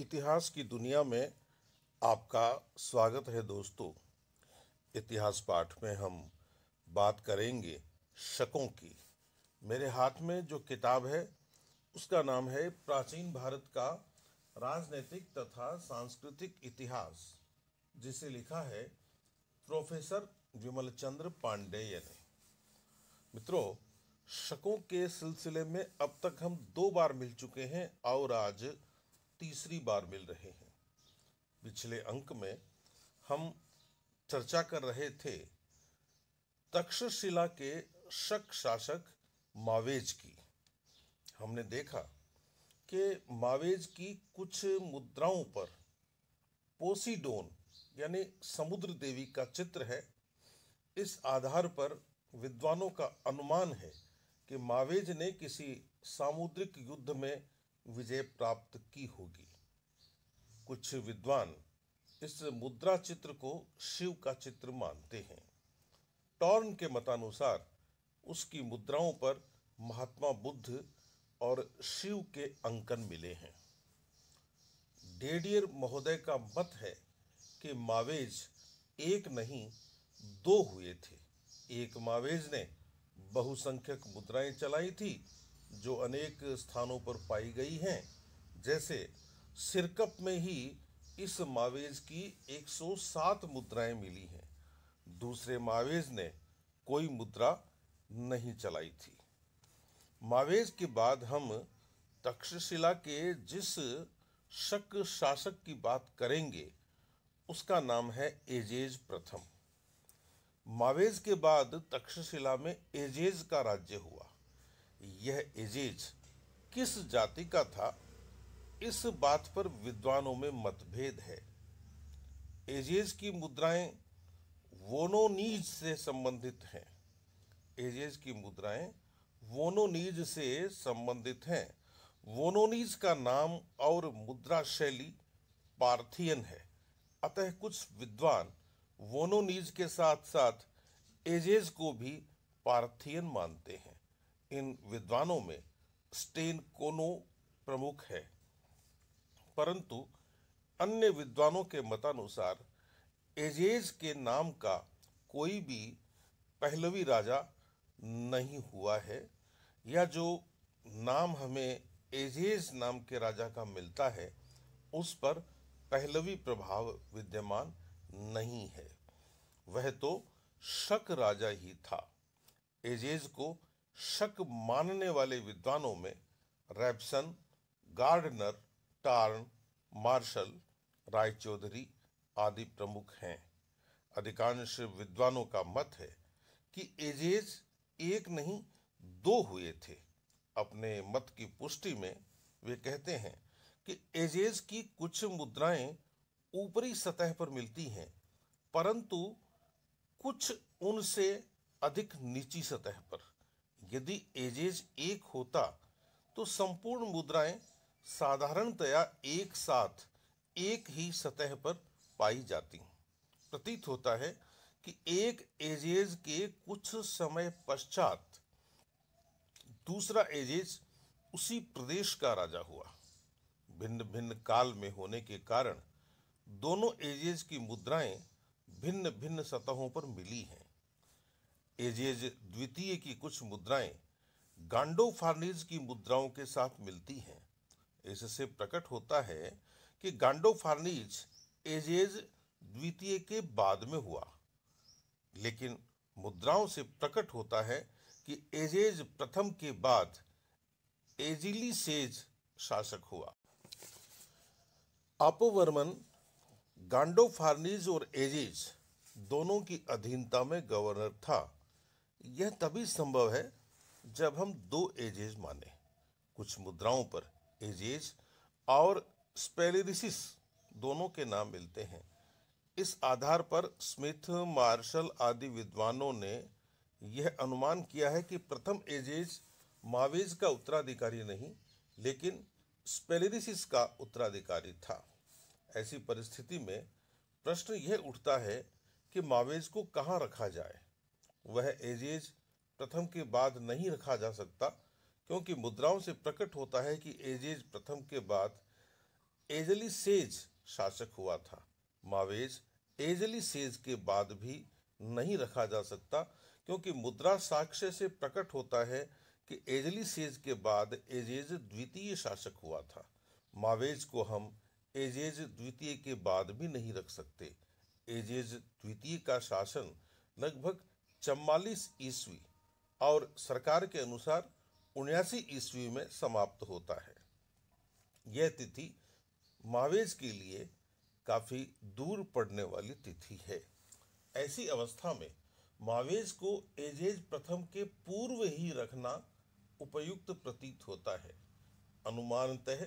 इतिहास की दुनिया में आपका स्वागत है दोस्तों इतिहास पाठ में हम बात करेंगे शकों की मेरे हाथ में जो किताब है उसका नाम है प्राचीन भारत का राजनीतिक तथा सांस्कृतिक इतिहास जिसे लिखा है प्रोफेसर विमल चंद्र पांडेय ने मित्रों शकों के सिलसिले में अब तक हम दो बार मिल चुके हैं और आज तीसरी बार मिल रहे हैं पिछले अंक में हम चर्चा कर रहे थे तक्षशिला के शक शासक मावेज की हमने देखा कि मावेज की कुछ मुद्राओं पर पोसीडोन यानी समुद्र देवी का चित्र है इस आधार पर विद्वानों का अनुमान है कि मावेज ने किसी सामुद्रिक युद्ध में विजय प्राप्त की होगी कुछ विद्वान इस मुद्रा चित्र को शिव का चित्र मानते हैं टॉर्न के मतानुसार उसकी मुद्राओं पर महात्मा बुद्ध और शिव के अंकन मिले हैं डेडियर महोदय का मत है कि मावेज एक नहीं दो हुए थे एक मावेज ने बहुसंख्यक मुद्राएं चलाई थी जो अनेक स्थानों पर पाई गई हैं जैसे सिरकप में ही इस मावेज की 107 मुद्राएं मिली हैं दूसरे मावेज ने कोई मुद्रा नहीं चलाई थी मावेज के बाद हम तक्षशिला के जिस शक शासक की बात करेंगे उसका नाम है एजेज प्रथम मावेज के बाद तक्षशिला में एजेज का राज्य हुआ यह एजेज किस जाति का था इस बात पर विद्वानों में मतभेद है एजेज की मुद्राएं वोनोनीज से संबंधित हैं एजेज की मुद्राएं वोनोनीज से संबंधित हैं वोनोनीज का नाम और मुद्रा शैली पार्थियन है अतः कुछ विद्वान वोनोनीज के साथ साथ एजेज को भी पार्थियन मानते हैं इन विद्वानों में स्टेन कोनो प्रमुख है परंतु अन्य विद्वानों के मतानुसार एजेज के नाम का कोई भी पहलवी राजा नहीं हुआ है या जो नाम हमें एजेज नाम के राजा का मिलता है उस पर पहलवी प्रभाव विद्यमान नहीं है वह तो शक राजा ही था एजेज को शक मानने वाले विद्वानों में Robson Gardner Tarn Marshall Ray Chaudhuri आदि प्रमुख हैं अधिकांश विद्वानों का मत है कि एजेज एक नहीं दो हुए थे अपने मत की पुष्टि में वे कहते हैं कि एजेज की कुछ मुद्राएं ऊपरी सतह पर मिलती हैं परंतु कुछ उनसे अधिक नीची सतह पर यदि एजेज एक होता तो संपूर्ण मुद्राएं साधारणतया एक साथ एक ही सतह पर पाई जाती प्रतीत होता है कि एक एजेज के कुछ समय पश्चात दूसरा एजेज उसी प्रदेश का राजा हुआ भिन्न भिन्न काल में होने के कारण दोनों एजेज की मुद्राएं भिन्न भिन्न सतहों पर मिली हैं एजेज द्वितीय की कुछ मुद्राएं गांडो फार्नीज की मुद्राओं के साथ मिलती हैं इससे प्रकट होता है कि गांडो फार्नीज एजेज द्वितीय के बाद में हुआ लेकिन मुद्राओं से प्रकट होता है कि एजेज प्रथम के बाद एजिली सेज शासक हुआ अपोवर्मन फार्नीज और एजेज दोनों की अधीनता में गवर्नर था यह तभी संभव है जब हम दो एजेज माने कुछ मुद्राओं पर एजेज और स्पेलिरिसिस दोनों के नाम मिलते हैं इस आधार पर स्मिथ मार्शल आदि विद्वानों ने यह अनुमान किया है कि प्रथम एजेज मावेज का उत्तराधिकारी नहीं लेकिन स्पेलिरिसिस का उत्तराधिकारी था ऐसी परिस्थिति में प्रश्न यह उठता है कि मावेज को कहाँ रखा जाए वह एजेज प्रथम के बाद नहीं रखा जा सकता क्योंकि मुद्राओं से प्रकट होता है कि एजेज प्रथम के बाद एजली सेज शासक हुआ था मावेज एजली सेज के बाद भी नहीं रखा जा सकता क्योंकि मुद्रा साक्ष्य से प्रकट होता है कि एजली सेज के बाद एजेज द्वितीय शासक हुआ था मावेज को हम एजेज द्वितीय के बाद भी नहीं रख सकते एजेज द्वितीय का शासन लगभग चम्बालीस ईस्वी और सरकार के अनुसार उन्यासी ईस्वी में समाप्त होता है यह तिथि महावेज के लिए काफ़ी दूर पड़ने वाली तिथि है ऐसी अवस्था में मावेज को एजेज प्रथम के पूर्व ही रखना उपयुक्त प्रतीत होता है अनुमानतः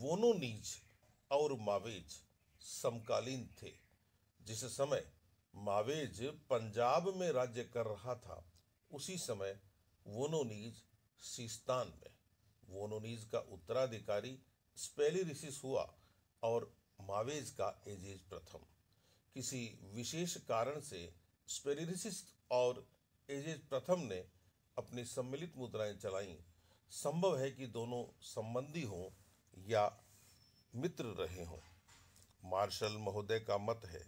वोनोनीज और मावेज समकालीन थे जिस समय मावेज पंजाब में राज्य कर रहा था उसी समय वोनोनीज सिस्तान में वोनोनीज का उत्तराधिकारी स्पेलिरिसिस हुआ और मावेज का एजेज प्रथम किसी विशेष कारण से स्पेलिरिसिस और एजेज प्रथम ने अपनी सम्मिलित मुद्राएं चलाईं संभव है कि दोनों संबंधी हों या मित्र रहे हों मार्शल महोदय का मत है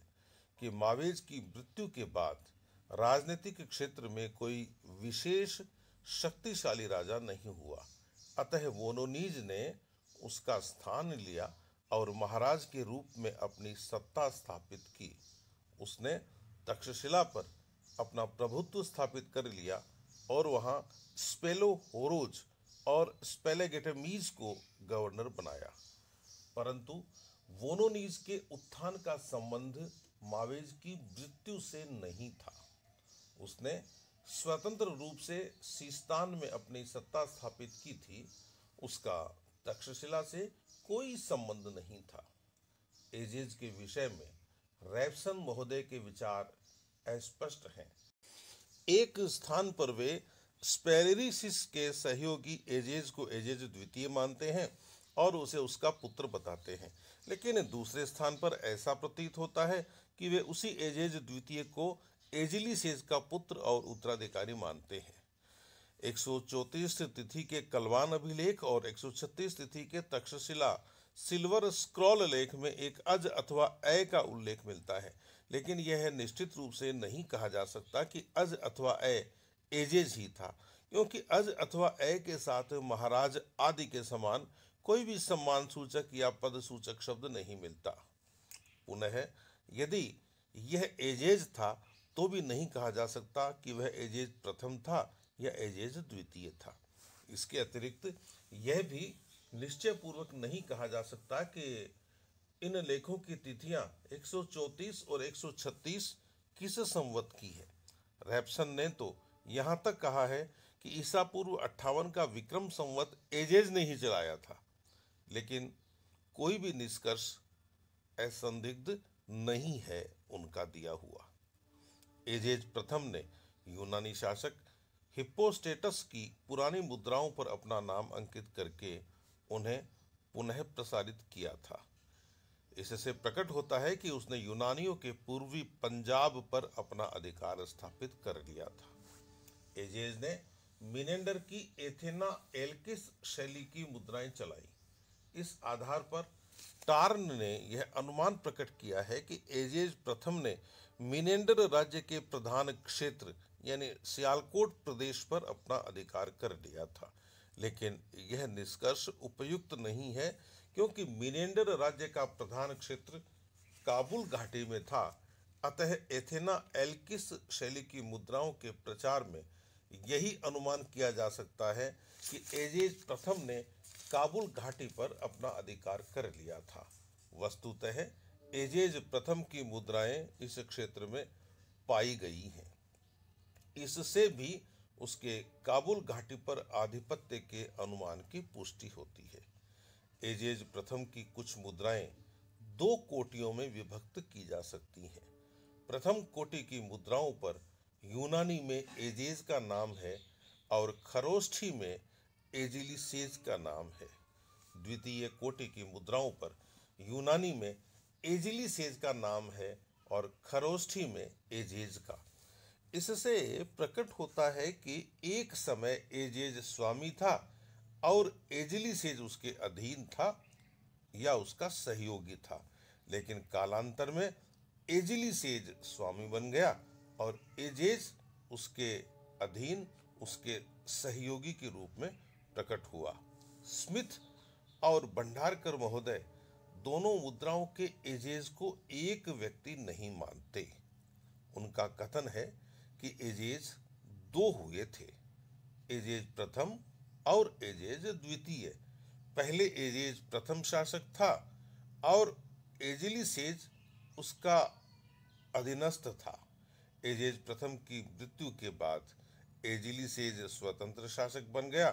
कि मावेज की मृत्यु के बाद राजनीतिक क्षेत्र में कोई विशेष शक्तिशाली राजा नहीं हुआ अतः वोनोनीज ने उसका स्थान लिया और महाराज के रूप में अपनी सत्ता स्थापित की उसने तक्षशिला पर अपना प्रभुत्व स्थापित कर लिया और वहाँ स्पेलो होरोज और स्पेलेगेटमीज को गवर्नर बनाया परंतु वोनोनीज के उत्थान का संबंध मावेज की मृत्यु से नहीं था उसने स्वतंत्र रूप से सिस्तान में अपनी सत्ता स्थापित की थी उसका तक्षशिला से कोई संबंध नहीं था एजेज के विषय में रैपसन महोदय के विचार अस्पष्ट हैं एक स्थान पर वे स्पेरिसिस के सहयोगी एजेज को एजेज द्वितीय मानते हैं और उसे उसका पुत्र बताते हैं लेकिन दूसरे स्थान पर ऐसा प्रतीत होता है कि वे उसी एजेज द्वितीय को एजिली सेज का पुत्र और उत्तराधिकारी मानते हैं एक तिथि के कलवान अभिलेख और 136 तिथि के तक्षशिला सिल्वर स्क्रॉल लेख में एक अज अथवा अय का उल्लेख मिलता है लेकिन यह निश्चित रूप से नहीं कहा जा सकता कि अज अथवा अय एजेज ही था क्योंकि अज अथवा अय के साथ महाराज आदि के समान कोई भी सम्मान सूचक या पद सूचक शब्द नहीं मिलता पुनः यदि यह एजेज था तो भी नहीं कहा जा सकता कि वह एजेज प्रथम था या एजेज द्वितीय था इसके अतिरिक्त यह भी निश्चयपूर्वक नहीं कहा जा सकता कि इन लेखों की तिथियां 134 और 136 किस संवत की है रैप्सन ने तो यहाँ तक कहा है कि ईसा पूर्व अट्ठावन का विक्रम संवत एजेज ने ही चलाया था लेकिन कोई भी निष्कर्ष असंदिग्ध नहीं है उनका दिया हुआ एजेज प्रथम ने यूनानी शासक हिप्पोस्टेटस की पुरानी मुद्राओं पर अपना नाम अंकित करके उन्हें पुनः प्रसारित किया था इससे प्रकट होता है कि उसने यूनानियों के पूर्वी पंजाब पर अपना अधिकार स्थापित कर लिया था एजेज ने मिनेंडर की एथेना एल्किस शैली की मुद्राएं चलाई इस आधार पर टार्न ने यह अनुमान प्रकट किया है कि एजेज प्रथम ने मिनेंडर राज्य के प्रधान क्षेत्र यानी सियालकोट प्रदेश पर अपना अधिकार कर लिया था लेकिन यह निष्कर्ष उपयुक्त नहीं है क्योंकि मिनेंडर राज्य का प्रधान क्षेत्र काबुल घाटी में था अतः एथेना एल्किस शैली की मुद्राओं के प्रचार में यही अनुमान किया जा सकता है कि एजेज प्रथम ने काबुल घाटी पर अपना अधिकार कर लिया था वस्तुतः एजेज प्रथम की मुद्राएं इस क्षेत्र में पाई गई हैं इससे भी उसके काबुल घाटी पर आधिपत्य के अनुमान की पुष्टि होती है एजेज प्रथम की कुछ मुद्राएं दो कोटियों में विभक्त की जा सकती हैं प्रथम कोटि की मुद्राओं पर यूनानी में एजेज का नाम है और खरोष्ठी में एजिली सेज का नाम है द्वितीय कोटि की मुद्राओं पर यूनानी में एजिली सेज का नाम है और खरोष्ठी में एजेज का इससे प्रकट होता है कि एक समय एजेज स्वामी था और एजिली सेज उसके अधीन था या उसका सहयोगी था लेकिन कालांतर में एजिली सेज स्वामी बन गया और एजेज उसके अधीन उसके सहयोगी के रूप में प्रकट हुआ स्मिथ और भंडारकर महोदय दोनों मुद्राओं के एजेज को एक व्यक्ति नहीं मानते उनका कथन है कि एजेज दो हुए थे एजेज प्रथम और एजेज द्वितीय पहले एजेज प्रथम शासक था और एजिली सेज उसका अधीनस्थ था एजेज प्रथम की मृत्यु के बाद एजिली सेज स्वतंत्र शासक बन गया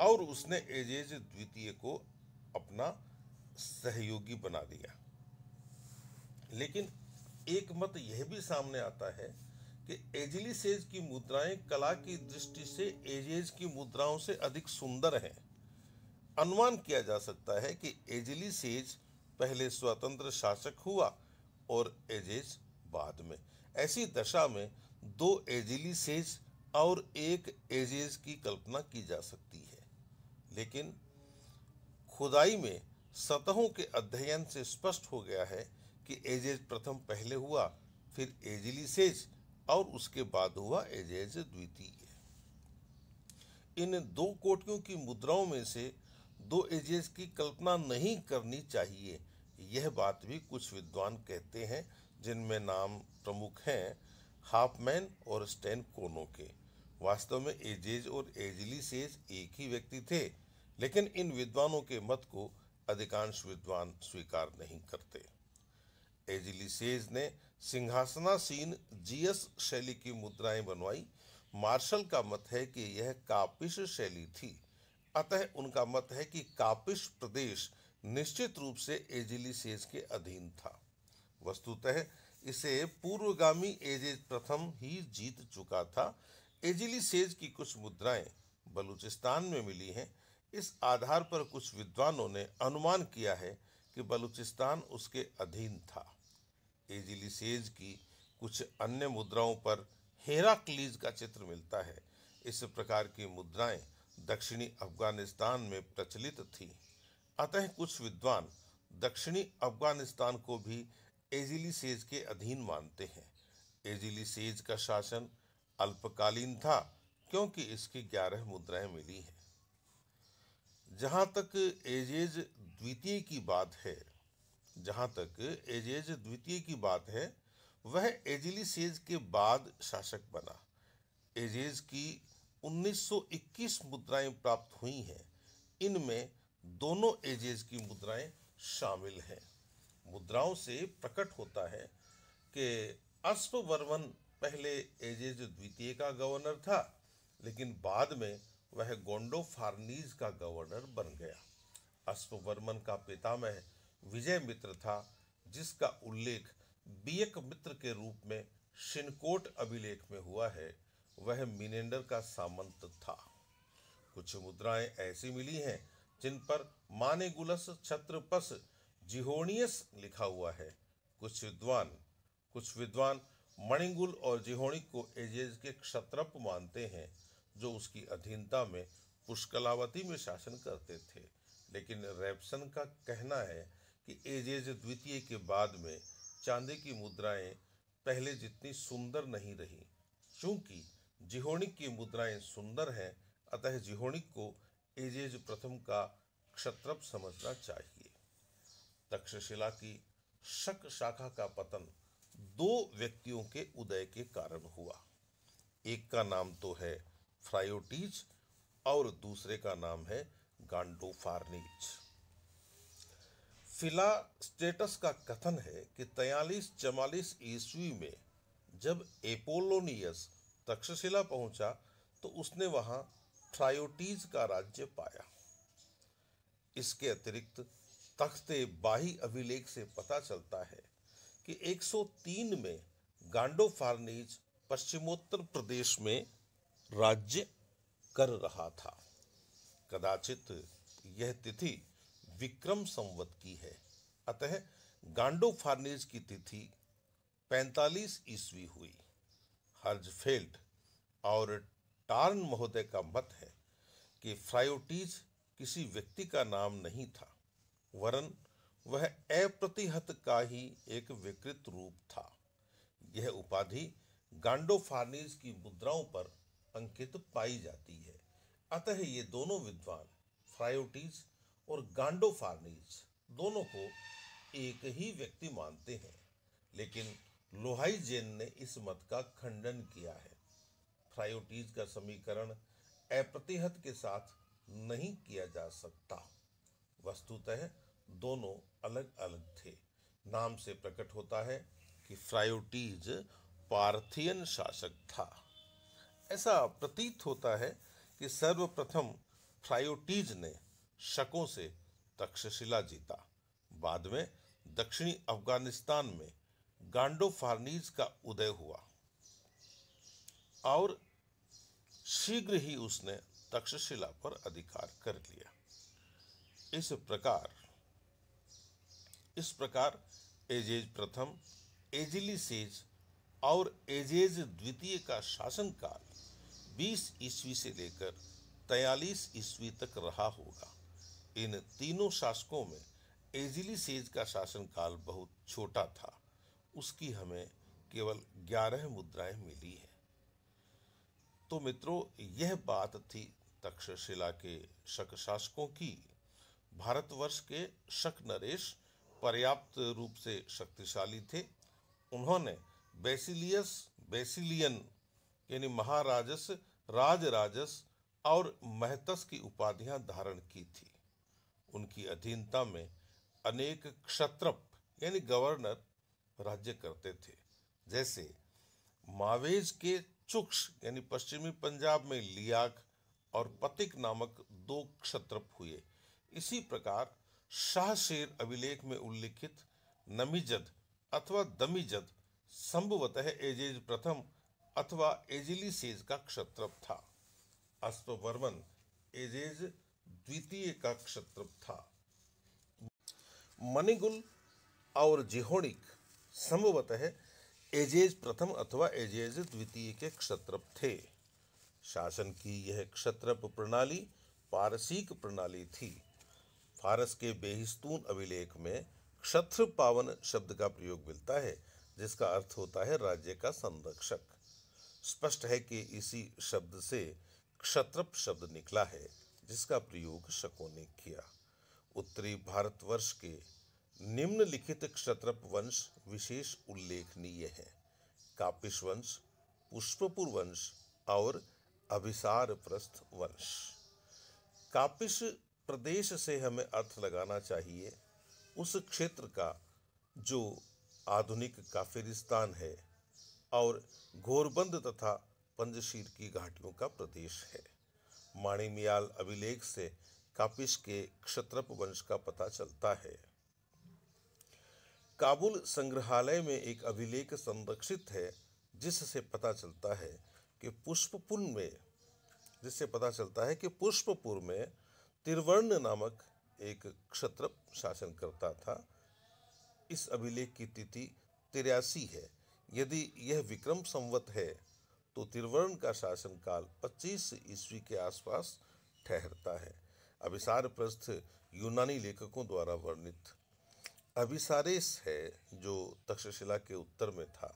और उसने एजेज द्वितीय को अपना सहयोगी बना दिया लेकिन एक मत यह भी सामने आता है कि सेज की मुद्राएं कला की दृष्टि से एजेज की मुद्राओं से अधिक सुंदर हैं अनुमान किया जा सकता है कि सेज पहले स्वतंत्र शासक हुआ और एजेज बाद में ऐसी दशा में दो सेज और एक एजेज की कल्पना की जा सकती है लेकिन खुदाई में सतहों के अध्ययन से स्पष्ट हो गया है कि एजेज प्रथम पहले हुआ फिर एजिलिसेज और उसके बाद हुआ एजेज द्वितीय इन दो कोटियों की मुद्राओं में से दो एजेज की कल्पना नहीं करनी चाहिए यह बात भी कुछ विद्वान कहते हैं जिनमें नाम प्रमुख हैं हाफमैन और स्टैन कोनो के वास्तव में एजेज और एजिली सेज एक ही व्यक्ति थे लेकिन इन विद्वानों के मत को अधिकांश विद्वान स्वीकार नहीं करते एजिलिसेज ने सिंहासनासीन जीएस शैली की मुद्राएं बनवाई मार्शल का मत है कि यह कापिश शैली थी अतः उनका मत है कि कापिश प्रदेश निश्चित रूप से एजिलिसेज के अधीन था वस्तुतः इसे पूर्वगामी एजेज प्रथम ही जीत चुका था एजिलिसेज की कुछ मुद्राएं बलूचिस्तान में मिली हैं इस आधार पर कुछ विद्वानों ने अनुमान किया है कि बलूचिस्तान उसके अधीन था एजिलिसेज की कुछ अन्य मुद्राओं पर हेराक्लीज का चित्र मिलता है इस प्रकार की मुद्राएं दक्षिणी अफगानिस्तान में प्रचलित थीं अतः कुछ विद्वान दक्षिणी अफगानिस्तान को भी एजिली सेज के अधीन मानते हैं एजिली सेज का शासन अल्पकालीन था क्योंकि इसकी ग्यारह मुद्राएं मिली हैं जहाँ तक एजेज द्वितीय की बात है जहाँ तक एजेज द्वितीय की बात है वह एजिली सेज के बाद शासक बना एजेज की 1921 मुद्राएं प्राप्त हुई हैं इनमें दोनों एजेज की मुद्राएं शामिल हैं मुद्राओं से प्रकट होता है कि अश्ववर्मन पहले एजेज द्वितीय का गवर्नर था लेकिन बाद में वह गोंडोफारनीज का गवर्नर बन गया अश्ववर्मन का पितामह विजय मित्र था जिसका उल्लेख बियक मित्र के रूप में शिनकोट अभिलेख में हुआ है वह मिनेंडर का सामंत था कुछ मुद्राएं ऐसी मिली हैं जिन पर मानेगुलस छत्रपस जिहोणियस लिखा हुआ है कुछ विद्वान कुछ विद्वान मणिगुल और जिहोणिक को एजेज के क्षत्रप मानते हैं जो उसकी अधीनता में पुष्कलावती में शासन करते थे लेकिन रैप्सन का कहना है कि एजेज द्वितीय के बाद में चांदी की मुद्राएं पहले जितनी सुंदर नहीं रही चूंकि जिहोणिक की मुद्राएं सुंदर हैं अतः जिहोणिक को एजेज प्रथम का क्षत्रप समझना चाहिए तक्षशिला की शक शाखा का पतन दो व्यक्तियों के उदय के कारण हुआ एक का नाम तो है फ्रायोटीज और दूसरे का नाम है गांडोफार्नीज फिला स्टेटस का कथन है कि तयालीस चवालीस ईस्वी में जब एपोलोनियस तक्षशिला पहुंचा तो उसने वहां फ्रायोटीज का राज्य पाया इसके अतिरिक्त तख्ते बाही अभिलेख से पता चलता है कि 103 में गांडोफार्नीज पश्चिमोत्तर प्रदेश में राज्य कर रहा था कदाचित यह तिथि विक्रम संवत की है अतः गांडो फार्नेज की तिथि 45 ईस्वी हुई हर्जफेल्ड और टार्न महोदय का मत है कि फ्रायोटीज किसी व्यक्ति का नाम नहीं था वरन वह अप्रतिहत का ही एक विकृत रूप था यह उपाधि गांडो फार्नेज की मुद्राओं पर अंकित तो पाई जाती है अतः ये दोनों विद्वान फ्रायोटीज और गांडोफार्नीज दोनों को एक ही व्यक्ति मानते हैं लेकिन लोहाई जैन ने इस मत का खंडन किया है फ्रायोटीज का समीकरण अप्रतिहत के साथ नहीं किया जा सकता वस्तुतः दोनों अलग अलग थे नाम से प्रकट होता है कि फ्रायोटीज पार्थियन शासक था ऐसा प्रतीत होता है कि सर्वप्रथम फ्लायोटीज ने शकों से तक्षशिला जीता बाद में दक्षिणी अफगानिस्तान में गांडो फार्नीज का उदय हुआ और शीघ्र ही उसने तक्षशिला पर अधिकार कर लिया इस प्रकार इस प्रकार एजेज प्रथम एजिली सेज और एजेज द्वितीय का शासनकाल 20 ईस्वी से लेकर 43 ईस्वी तक रहा होगा इन तीनों शासकों में एजिली सेज का शासनकाल बहुत छोटा था उसकी हमें केवल 11 मुद्राएं मिली हैं तो मित्रों यह बात थी तक्षशिला के शक शासकों की भारतवर्ष के शक नरेश पर्याप्त रूप से शक्तिशाली थे उन्होंने बेसिलियस बेसिलियन यानी महाराजस राजस और महतस की उपाधियां धारण की थी उनकी अधीनता में अनेक क्षत्रप यानी गवर्नर राज्य करते थे जैसे मावेज के चुक्ष यानी पश्चिमी पंजाब में लियाग और पतिक नामक दो क्षत्रप हुए इसी प्रकार शाहशेर अभिलेख में उल्लिखित नमीजद अथवा दमीजद संभवतः एजेज प्रथम अथवा एजिलीसेज का क्षत्रप था अश्ववर्मन एजेज द्वितीय का क्षत्रप था मणिगुल और जिहोणिक संभवतः एजेज प्रथम अथवा एजेज द्वितीय के क्षत्रप थे शासन की यह क्षत्रप प्रणाली पारसीक प्रणाली थी फारस के बेहिस्तून अभिलेख में क्षत्र पावन शब्द का प्रयोग मिलता है जिसका अर्थ होता है राज्य का संरक्षक स्पष्ट है कि इसी शब्द से क्षत्रप शब्द निकला है जिसका प्रयोग शकों ने किया उत्तरी भारतवर्ष के निम्नलिखित क्षत्रप वंश विशेष उल्लेखनीय हैं कापिश वंश पुष्पपुर वंश और अभिसार प्रस्थ वंश कापिश प्रदेश से हमें अर्थ लगाना चाहिए उस क्षेत्र का जो आधुनिक काफिरिस्तान है और घोरबंद तथा पंजशीर की घाटियों का प्रदेश है माणिमियाल अभिलेख से कापिश के क्षत्रप वंश का पता चलता है काबुल संग्रहालय में एक अभिलेख संरक्षित है जिससे पता चलता है कि पुष्पपुर में जिससे पता चलता है कि पुष्पपुर में त्रिवर्ण नामक एक क्षत्रप शासन करता था इस अभिलेख की तिथि तिरासी है यदि यह विक्रम संवत है तो त्रिवर्ण का शासनकाल 25 ईस्वी के आसपास ठहरता है अभिसार प्रस्थ यूनानी लेखकों द्वारा वर्णित अभिसारेस है जो तक्षशिला के उत्तर में था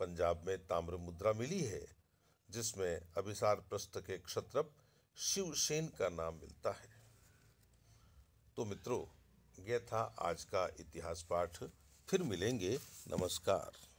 पंजाब में ताम्र मुद्रा मिली है जिसमें अभिसार प्रस्थ के क्षत्रप शिवसेन का नाम मिलता है तो मित्रों यह था आज का इतिहास पाठ फिर मिलेंगे नमस्कार